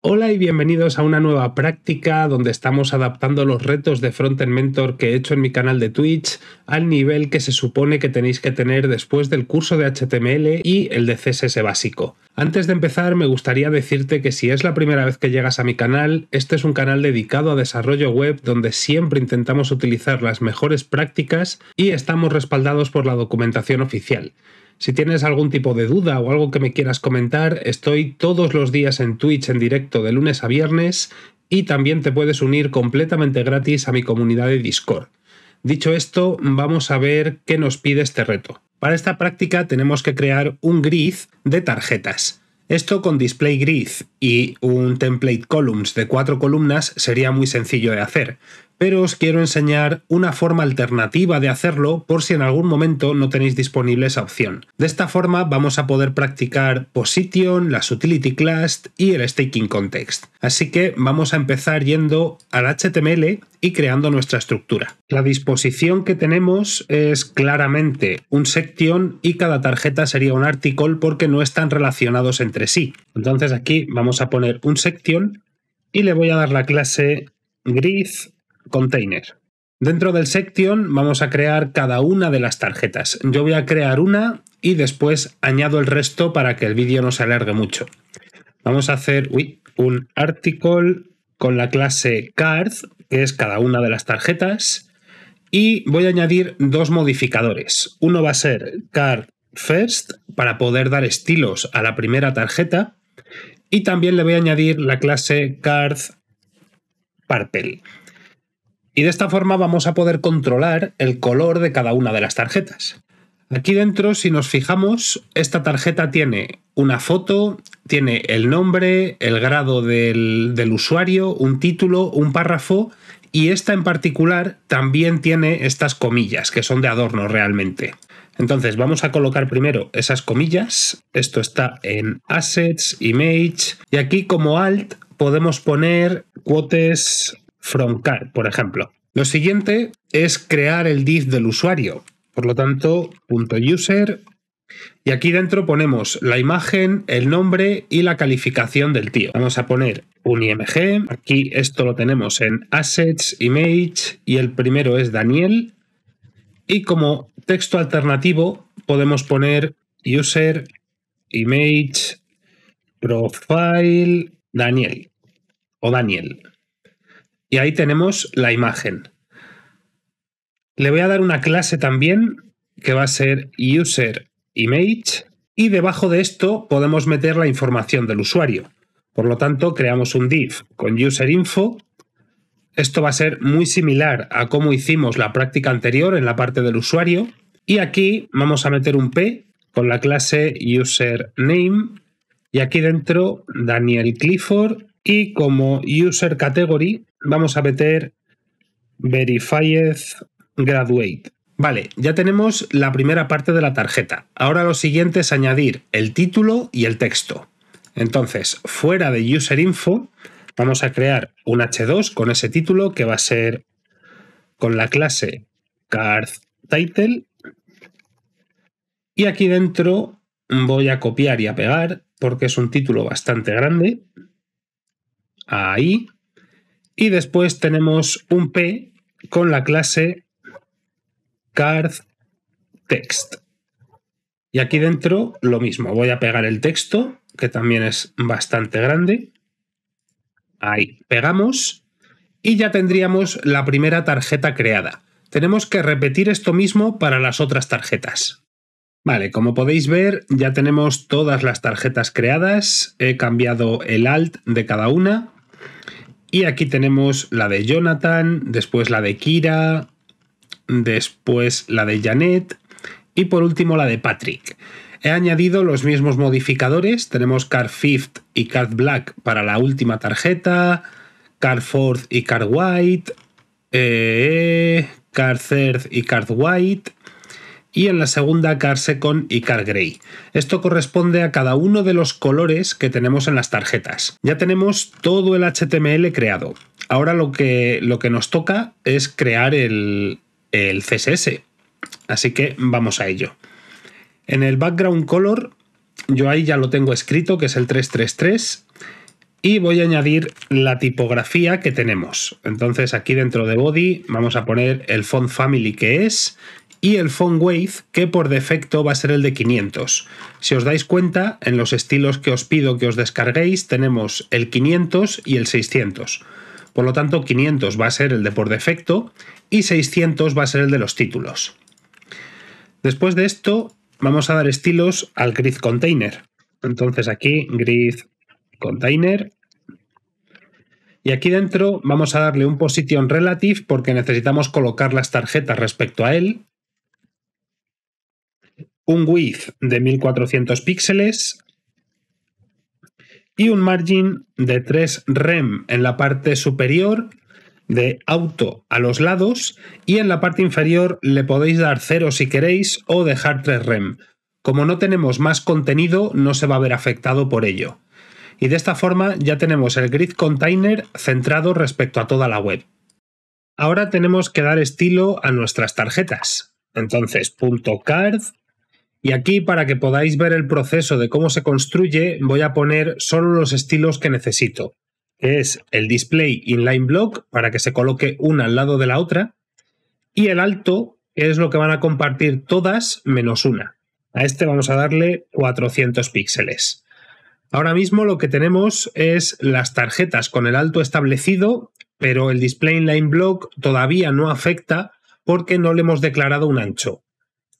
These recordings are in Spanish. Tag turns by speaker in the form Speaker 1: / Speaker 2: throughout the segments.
Speaker 1: Hola y bienvenidos a una nueva práctica donde estamos adaptando los retos de Frontend Mentor que he hecho en mi canal de Twitch al nivel que se supone que tenéis que tener después del curso de HTML y el de CSS básico. Antes de empezar me gustaría decirte que si es la primera vez que llegas a mi canal, este es un canal dedicado a desarrollo web donde siempre intentamos utilizar las mejores prácticas y estamos respaldados por la documentación oficial. Si tienes algún tipo de duda o algo que me quieras comentar, estoy todos los días en Twitch en directo de lunes a viernes y también te puedes unir completamente gratis a mi comunidad de Discord. Dicho esto, vamos a ver qué nos pide este reto. Para esta práctica tenemos que crear un grid de tarjetas. Esto con display grid y un template columns de cuatro columnas sería muy sencillo de hacer, pero os quiero enseñar una forma alternativa de hacerlo por si en algún momento no tenéis disponible esa opción. De esta forma vamos a poder practicar Position, las Utility Class y el Staking Context. Así que vamos a empezar yendo al HTML y creando nuestra estructura. La disposición que tenemos es claramente un section y cada tarjeta sería un article porque no están relacionados entre sí. Entonces aquí vamos a poner un section y le voy a dar la clase grid container. Dentro del section vamos a crear cada una de las tarjetas. Yo voy a crear una y después añado el resto para que el vídeo no se alargue mucho. Vamos a hacer un article con la clase card, que es cada una de las tarjetas, y voy a añadir dos modificadores. Uno va a ser card first para poder dar estilos a la primera tarjeta y también le voy a añadir la clase card Partel. Y de esta forma vamos a poder controlar el color de cada una de las tarjetas. Aquí dentro, si nos fijamos, esta tarjeta tiene una foto, tiene el nombre, el grado del, usuario, un título, un párrafo y esta en particular también tiene estas comillas que son de adorno realmente. Entonces vamos a colocar primero esas comillas. Esto está en Assets, Image y aquí como Alt podemos poner cuotes from por ejemplo. Lo siguiente es crear el div del usuario. Por lo tanto, punto .user y aquí dentro ponemos la imagen, el nombre y la calificación del tío. Vamos a poner un IMG. Aquí esto lo tenemos en Assets, Image y el primero es Daniel. Y como texto alternativo podemos poner User, Image, Profile, Daniel o Daniel. Y ahí tenemos la imagen. Le voy a dar una clase también que va a ser user image y debajo de esto podemos meter la información del usuario. Por lo tanto, creamos un div con user info. Esto va a ser muy similar a cómo hicimos la práctica anterior en la parte del usuario. Y aquí vamos a meter un P con la clase user name y aquí dentro Daniel Clifford y como user category vamos a meter verified graduate. Vale, ya tenemos la primera parte de la tarjeta. Ahora lo siguiente es añadir el título y el texto. Entonces, fuera de user info, vamos a crear un H2 con ese título que va a ser con la clase card title. Y aquí dentro voy a copiar y a pegar porque es un título bastante grande ahí. Y después tenemos un P con la clase card text. Y aquí dentro lo mismo. Voy a pegar el texto, que también es bastante grande. Ahí, pegamos y ya tendríamos la primera tarjeta creada. Tenemos que repetir esto mismo para las otras tarjetas. Vale, como podéis ver, ya tenemos todas las tarjetas creadas. He cambiado el alt de cada una y aquí tenemos la de Jonathan, después la de Kira, después la de Janet y por último la de Patrick. He añadido los mismos modificadores, tenemos Card Fifth y Card Black para la última tarjeta, Card Fourth y Card White, eh, Card Third y Card White, y en la segunda Car y Car Grey. Esto corresponde a cada uno de los colores que tenemos en las tarjetas. Ya tenemos todo el HTML creado. Ahora lo que, lo que nos toca es crear el, el CSS. Así que vamos a ello. En el background color, yo ahí ya lo tengo escrito, que es el 333, y voy a añadir la tipografía que tenemos. Entonces aquí dentro de body vamos a poner el font family que es y el font Wave, que por defecto va a ser el de 500. Si os dais cuenta, en los estilos que os pido que os descarguéis tenemos el 500 y el 600. Por lo tanto, 500 va a ser el de por defecto y 600 va a ser el de los títulos. Después de esto, vamos a dar estilos al grid container. Entonces aquí, grid container. Y aquí dentro vamos a darle un position relative porque necesitamos colocar las tarjetas respecto a él un width de 1400 píxeles y un margin de 3 rem en la parte superior de auto a los lados y en la parte inferior le podéis dar 0 si queréis o dejar 3 rem. Como no tenemos más contenido no se va a ver afectado por ello. Y de esta forma ya tenemos el grid container centrado respecto a toda la web. Ahora tenemos que dar estilo a nuestras tarjetas. Entonces, punto .card y aquí, para que podáis ver el proceso de cómo se construye, voy a poner solo los estilos que necesito, es el display inline block, para que se coloque una al lado de la otra, y el alto, es lo que van a compartir todas menos una. A este vamos a darle 400 píxeles. Ahora mismo lo que tenemos es las tarjetas con el alto establecido, pero el display inline block todavía no afecta porque no le hemos declarado un ancho.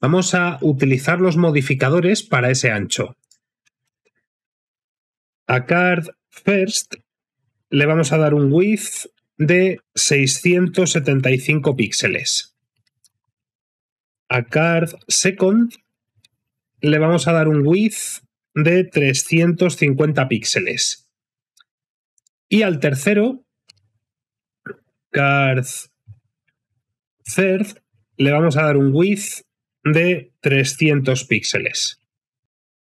Speaker 1: Vamos a utilizar los modificadores para ese ancho. A card first le vamos a dar un width de 675 píxeles. A card second le vamos a dar un width de 350 píxeles. Y al tercero, card third, le vamos a dar un width de 300 píxeles.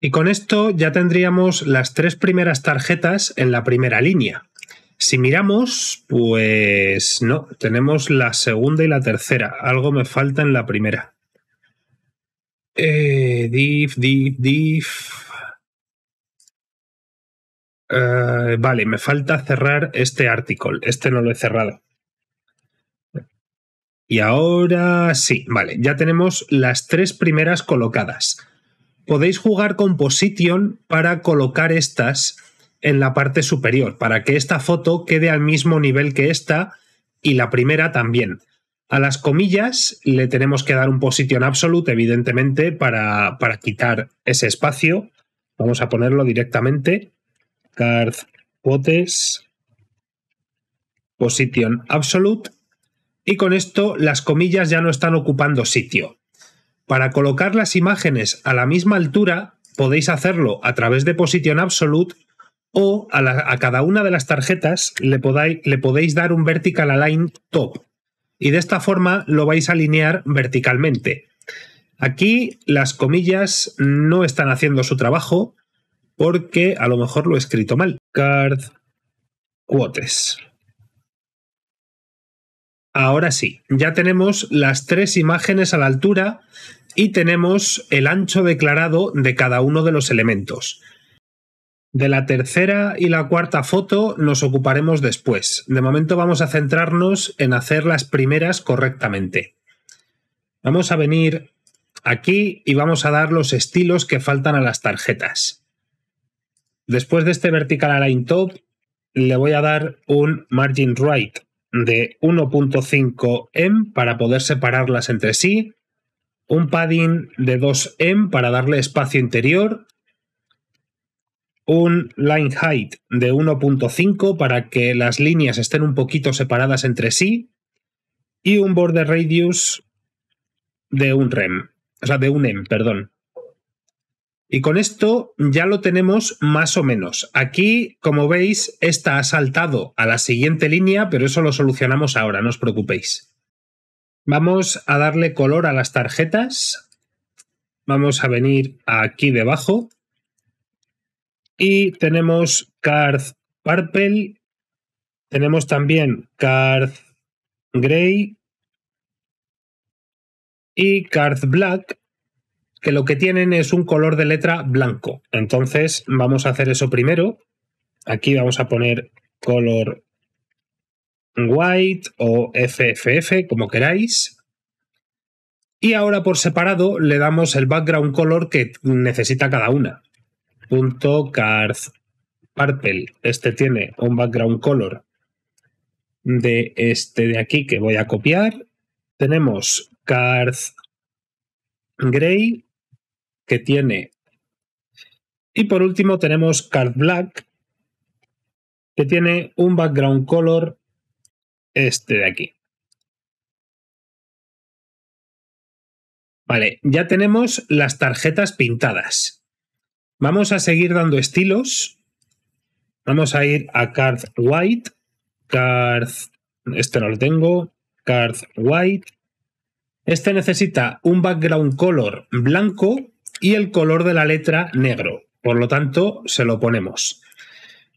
Speaker 1: Y con esto ya tendríamos las tres primeras tarjetas en la primera línea. Si miramos, pues no, tenemos la segunda y la tercera. Algo me falta en la primera. div, div, div. vale, me falta cerrar este artículo. Este no lo he cerrado. Y ahora sí, vale, ya tenemos las tres primeras colocadas. Podéis jugar con Position para colocar estas en la parte superior, para que esta foto quede al mismo nivel que esta y la primera también. A las comillas le tenemos que dar un Position Absolute, evidentemente, para, quitar ese espacio. Vamos a ponerlo directamente. Card Potes Position Absolute y con esto las comillas ya no están ocupando sitio. Para colocar las imágenes a la misma altura, podéis hacerlo a través de Position Absolute o a, cada una de las tarjetas le, le podéis dar un vertical align top. Y de esta forma lo vais a alinear verticalmente. Aquí las comillas no están haciendo su trabajo porque a lo mejor lo he escrito mal. Card quotes. Ahora sí, ya tenemos las tres imágenes a la altura y tenemos el ancho declarado de cada uno de los elementos. De la tercera y la cuarta foto nos ocuparemos después. De momento vamos a centrarnos en hacer las primeras correctamente. Vamos a venir aquí y vamos a dar los estilos que faltan a las tarjetas. Después de este vertical align top, le voy a dar un margin right de 1.5 M para poder separarlas entre sí, un padding de 2 M para darle espacio interior, un line height de 1.5 para que las líneas estén un poquito separadas entre sí y un border radius de un rem, o sea, de un M, perdón. Y con esto ya lo tenemos más o menos. Aquí, como veis, esta ha saltado a la siguiente línea, pero eso lo solucionamos ahora, no os preocupéis. Vamos a darle color a las tarjetas. Vamos a venir aquí debajo. Y tenemos card purple. Tenemos también card gray. Y card black que lo que tienen es un color de letra blanco. Entonces vamos a hacer eso primero. Aquí vamos a poner color white o FFF, como queráis. Y ahora por separado le damos el background color que necesita cada una. Punto cards Partel. Este tiene un background color de este de aquí que voy a copiar. Tenemos card gray tiene. Y por último tenemos Card Black, que tiene un background color este de aquí. Vale, ya tenemos las tarjetas pintadas. Vamos a seguir dando estilos. Vamos a ir a Card White, Card... Este no lo tengo. Card White. Este necesita un background color blanco y el color de la letra negro. Por lo tanto, se lo ponemos.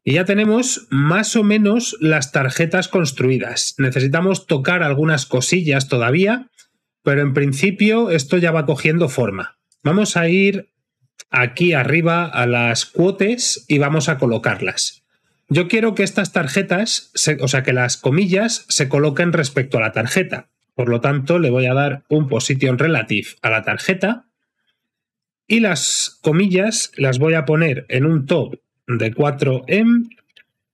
Speaker 1: Y ya tenemos más o menos las tarjetas construidas. Necesitamos tocar algunas cosillas todavía, pero en principio esto ya va cogiendo forma. Vamos a ir aquí arriba a las cuotes y vamos a colocarlas. Yo quiero que estas tarjetas, o sea, que las comillas se coloquen respecto a la tarjeta. Por lo tanto, le voy a dar un position relative a la tarjeta y las comillas las voy a poner en un top de 4M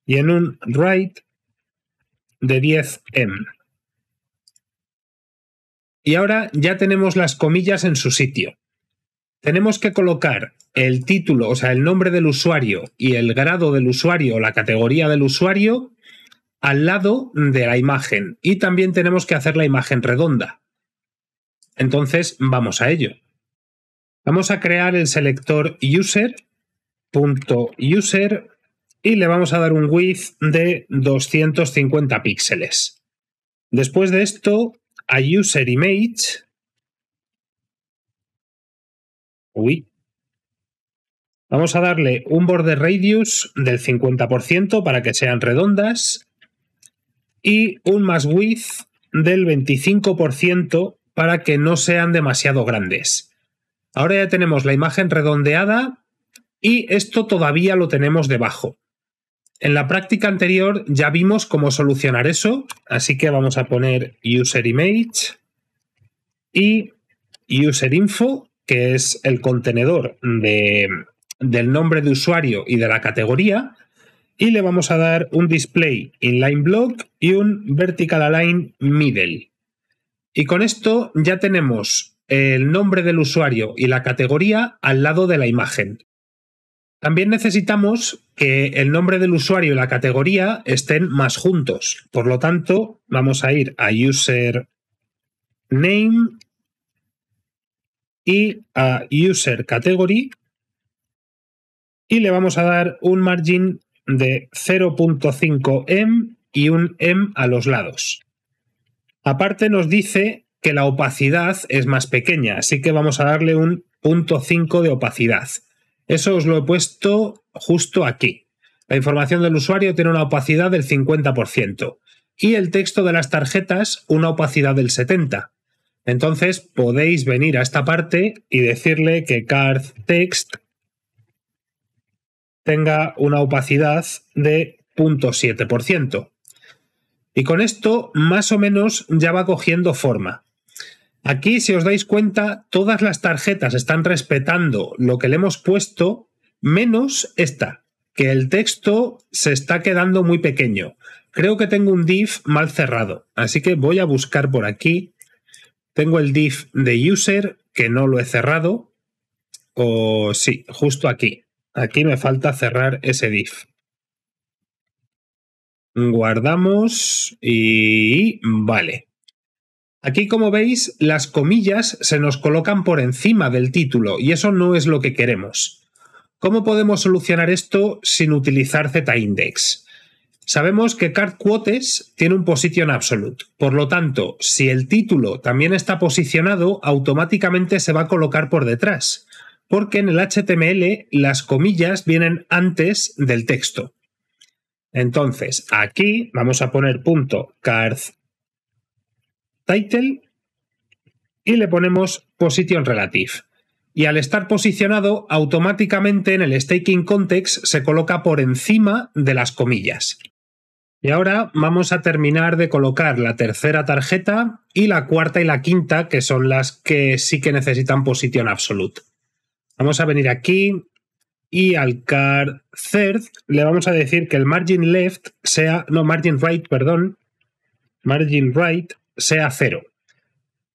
Speaker 1: y en un right de 10M. Y ahora ya tenemos las comillas en su sitio. Tenemos que colocar el título, o sea, el nombre del usuario y el grado del usuario o la categoría del usuario al lado de la imagen. Y también tenemos que hacer la imagen redonda. Entonces, vamos a ello. Vamos a crear el selector User.user user, y le vamos a dar un width de 250 píxeles. Después de esto, a user image, uy, vamos a darle un border radius del 50% para que sean redondas y un más width del 25% para que no sean demasiado grandes. Ahora ya tenemos la imagen redondeada y esto todavía lo tenemos debajo. En la práctica anterior ya vimos cómo solucionar eso, así que vamos a poner user image y user info, que es el contenedor del nombre de usuario y de la categoría, y le vamos a dar un display inline block y un vertical align middle. Y con esto ya tenemos el nombre del usuario y la categoría al lado de la imagen. También necesitamos que el nombre del usuario y la categoría estén más juntos. Por lo tanto, vamos a ir a user name y a user category y le vamos a dar un margin de 0.5 m y un m a los lados. Aparte nos dice que la opacidad es más pequeña, así que vamos a darle un 0.5 de opacidad. Eso os lo he puesto justo aquí. La información del usuario tiene una opacidad del 50% y el texto de las tarjetas una opacidad del 70%. Entonces podéis venir a esta parte y decirle que card text tenga una opacidad de 0.7%. Y con esto más o menos ya va cogiendo forma. Aquí, si os dais cuenta, todas las tarjetas están respetando lo que le hemos puesto, menos esta, que el texto se está quedando muy pequeño. Creo que tengo un div mal cerrado, así que voy a buscar por aquí. Tengo el div de user, que no lo he cerrado. O sí, justo aquí. Aquí me falta cerrar ese div. Guardamos y vale, Aquí, como veis, las comillas se nos colocan por encima del título y eso no es lo que queremos. ¿Cómo podemos solucionar esto sin utilizar z-index? Sabemos que card quotes tiene un position absolute, por lo tanto, si el título también está posicionado, automáticamente se va a colocar por detrás, porque en el HTML las comillas vienen antes del texto. Entonces, aquí vamos a poner punto card title y le ponemos position relative. Y al estar posicionado, automáticamente en el staking context se coloca por encima de las comillas. Y ahora vamos a terminar de colocar la tercera tarjeta y la cuarta y la quinta, que son las que sí que necesitan position absolute. Vamos a venir aquí y al card third le vamos a decir que el margin left sea, no, margin right, perdón, margin right sea cero.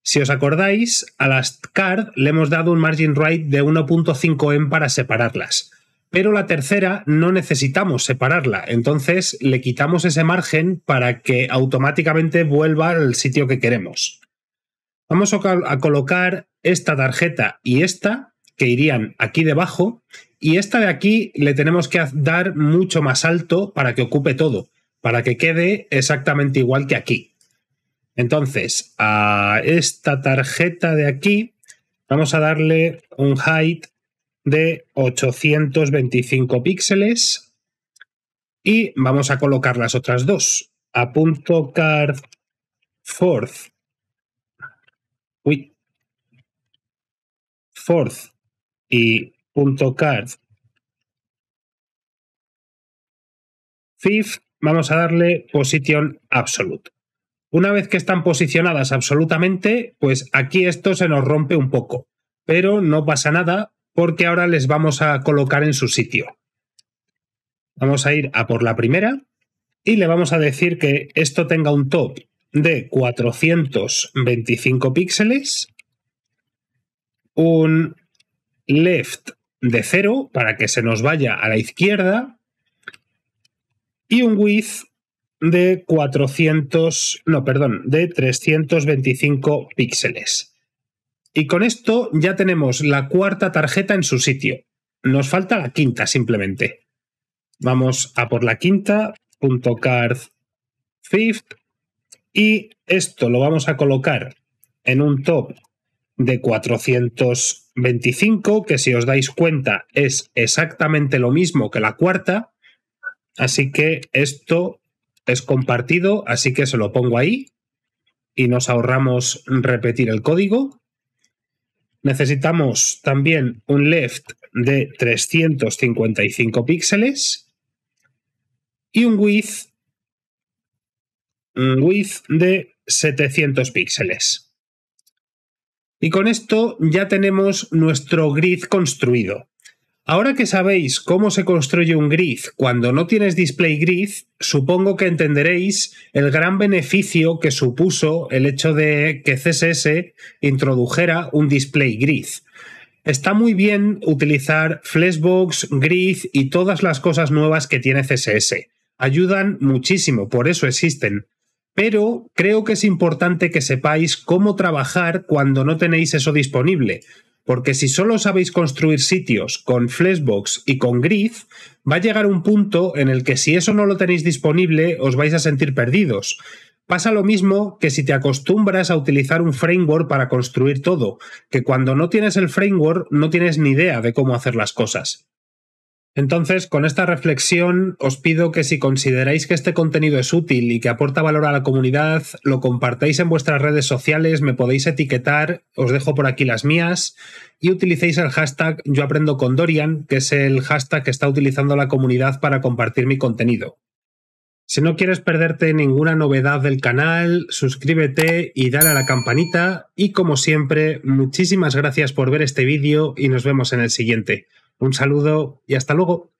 Speaker 1: Si os acordáis, a las card le hemos dado un margin right de 1.5 m para separarlas. Pero la tercera no necesitamos separarla, entonces le quitamos ese margen para que automáticamente vuelva al sitio que queremos. Vamos a colocar esta tarjeta y esta, que irían aquí debajo, y esta de aquí le tenemos que dar mucho más alto para que ocupe todo, para que quede exactamente igual que aquí. Entonces, a esta tarjeta de aquí vamos a darle un height de 825 píxeles y vamos a colocar las otras dos. A punto card fourth. Fourth y punto card fifth. Vamos a darle position absolute. Una vez que están posicionadas absolutamente, pues aquí esto se nos rompe un poco, pero no pasa nada porque ahora les vamos a colocar en su sitio. Vamos a ir a por la primera y le vamos a decir que esto tenga un top de 425 píxeles, un left de 0 para que se nos vaya a la izquierda y un width de 400, no, perdón, de 325 píxeles. Y con esto ya tenemos la cuarta tarjeta en su sitio. Nos falta la quinta simplemente. Vamos a por la quinta, card fifth, y esto lo vamos a colocar en un top de 425, que si os dais cuenta es exactamente lo mismo que la cuarta, así que esto es compartido, así que se lo pongo ahí y nos ahorramos repetir el código. Necesitamos también un left de 355 píxeles y un width, width de 700 píxeles. Y con esto ya tenemos nuestro grid construido. Ahora que sabéis cómo se construye un grid cuando no tienes display grid, supongo que entenderéis el gran beneficio que supuso el hecho de que CSS introdujera un display grid. Está muy bien utilizar Flexbox, Grid y todas las cosas nuevas que tiene CSS. Ayudan muchísimo, por eso existen. Pero creo que es importante que sepáis cómo trabajar cuando no tenéis eso disponible, porque si solo sabéis construir sitios con Flashbox y con Grid, va a llegar un punto en el que si eso no lo tenéis disponible, os vais a sentir perdidos. Pasa lo mismo que si te acostumbras a utilizar un framework para construir todo, que cuando no tienes el framework no tienes ni idea de cómo hacer las cosas. Entonces, con esta reflexión, os pido que si consideráis que este contenido es útil y que aporta valor a la comunidad, lo compartáis en vuestras redes sociales, me podéis etiquetar, os dejo por aquí las mías, y utilicéis el hashtag Yo aprendo con Dorian, que es el hashtag que está utilizando la comunidad para compartir mi contenido. Si no quieres perderte ninguna novedad del canal, suscríbete y dale a la campanita. Y como siempre, muchísimas gracias por ver este vídeo y nos vemos en el siguiente. Un saludo y hasta luego.